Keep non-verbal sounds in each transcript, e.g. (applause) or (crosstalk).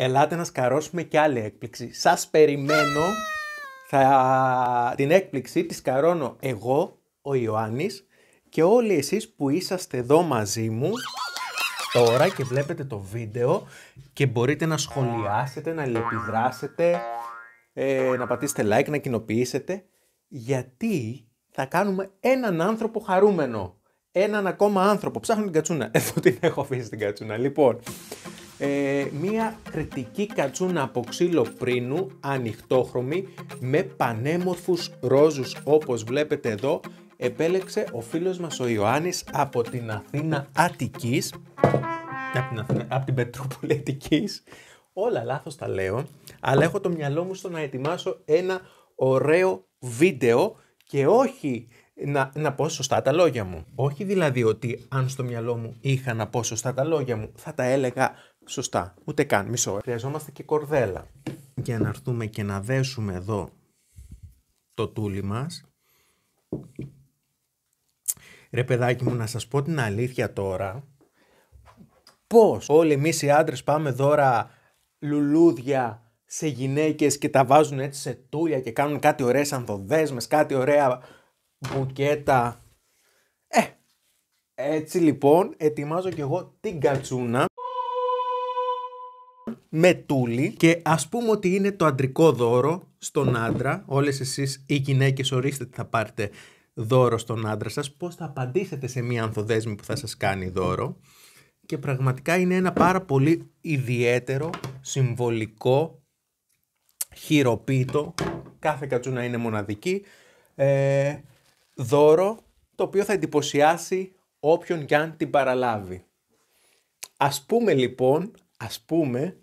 ελάτε να σκαρώσουμε και άλλη έκπληξη. Σας περιμένω, θα... την έκπληξη τη σκαρώνω εγώ, ο Ιωάννης και όλοι εσείς που είσαστε εδώ μαζί μου τώρα και βλέπετε το βίντεο και μπορείτε να σχολιάσετε, να λεπιδράσετε, ε, να πατήσετε like, να κοινοποιήσετε, γιατί θα κάνουμε έναν άνθρωπο χαρούμενο. Έναν ακόμα άνθρωπο. Ψάχνω την κατσούνα. (laughs) Εδώ την έχω αφήσει την κατσούνα. Λοιπόν, ε, μία κριτική κατσούνα από ξύλο πρίνου, ανοιχτόχρωμη, με πανέμορφους ρόζους όπως βλέπετε εδώ, επέλεξε ο φίλος μας ο Ιωάννης από την Αθήνα Αττικής, από την, Αθήνα, όλα λάθος τα λέω, αλλά έχω το μυαλό μου στο να ετοιμάσω ένα ωραίο βίντεο και όχι να, να πω σωστά τα λόγια μου. Όχι δηλαδή ότι αν στο μυαλό μου είχα να πω σωστά τα λόγια μου, θα τα έλεγα Σωστά. Ούτε καν. Μισό. Ε. Χρειαζόμαστε και κορδέλα. Για να έρθουμε και να δέσουμε εδώ το τούλι μας. Ρε παιδάκι μου, να σας πω την αλήθεια τώρα. Πώς όλοι εμείς οι άντρες πάμε δώρα λουλούδια σε γυναίκες και τα βάζουν έτσι σε τούλια και κάνουν κάτι ωραίες ανθοδέσμες, κάτι ωραία μπουκέτα. Ε, έτσι λοιπόν ετοιμάζω και εγώ την κατσούνα με τούλι. Και ας πούμε ότι είναι το αντρικό δώρο στον άντρα. Όλες εσείς οι γυναίκες ορίστε τι θα πάρετε δώρο στον άντρα σας, πώς θα απαντήσετε σε μία ανθοδέσμη που θα σας κάνει δώρο. Και πραγματικά είναι ένα πάρα πολύ ιδιαίτερο, συμβολικό, χειροποίητο, κάθε κατσούνα είναι μοναδική, ε, δώρο το οποίο θα εντυπωσιάσει όποιον κι αν την παραλάβει. Ας πούμε λοιπόν, ας πούμε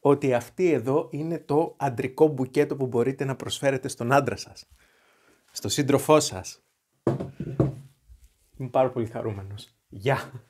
ότι αυτή εδώ είναι το αντρικό μπουκέτο που μπορείτε να προσφέρετε στον άντρα σας, στο σύντροφό σας. Είμαι πάρα πολύ χαρούμενος. Γεια!